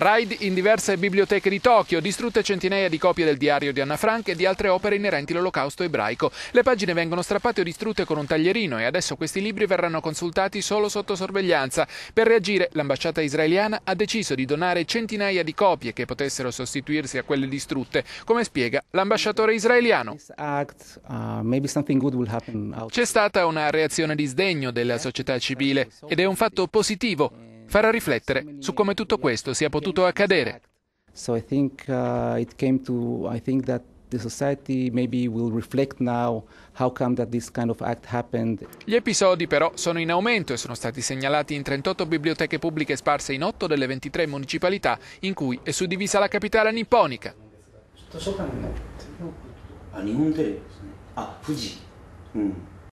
Raid in diverse biblioteche di Tokyo, distrutte centinaia di copie del diario di Anna Frank e di altre opere inerenti all'olocausto ebraico. Le pagine vengono strappate o distrutte con un taglierino e adesso questi libri verranno consultati solo sotto sorveglianza. Per reagire, l'ambasciata israeliana ha deciso di donare centinaia di copie che potessero sostituirsi a quelle distrutte, come spiega l'ambasciatore israeliano. Uh, C'è stata una reazione di sdegno della società civile ed è un fatto positivo farà riflettere su come tutto questo sia potuto accadere. So I think uh, it came to I think that the society maybe will reflect now how come that this kind of act happened. Gli episodi però sono in aumento e sono stati segnalati in 38 biblioteche pubbliche sparse in 8 delle 23 municipalità in cui è suddivisa la capitale nipponica. Tutto sopra あ、日本テレビですね。あ、富士。うん。